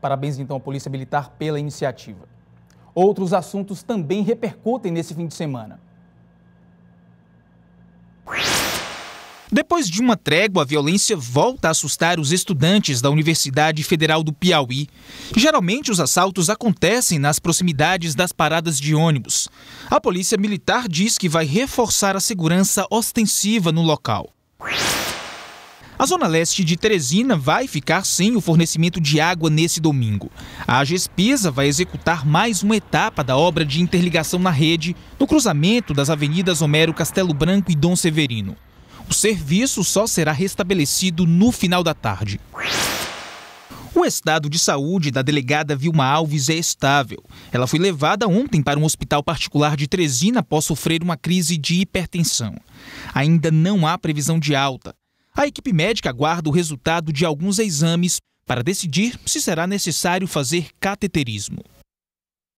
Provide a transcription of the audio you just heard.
Parabéns então à Polícia Militar pela iniciativa. Outros assuntos também repercutem nesse fim de semana. Depois de uma trégua, a violência volta a assustar os estudantes da Universidade Federal do Piauí. Geralmente, os assaltos acontecem nas proximidades das paradas de ônibus. A Polícia Militar diz que vai reforçar a segurança ostensiva no local. A zona leste de Teresina vai ficar sem o fornecimento de água nesse domingo. A Gespesa vai executar mais uma etapa da obra de interligação na rede no cruzamento das avenidas Homero Castelo Branco e Dom Severino. O serviço só será restabelecido no final da tarde. O estado de saúde da delegada Vilma Alves é estável. Ela foi levada ontem para um hospital particular de Trezina após sofrer uma crise de hipertensão. Ainda não há previsão de alta. A equipe médica aguarda o resultado de alguns exames para decidir se será necessário fazer cateterismo.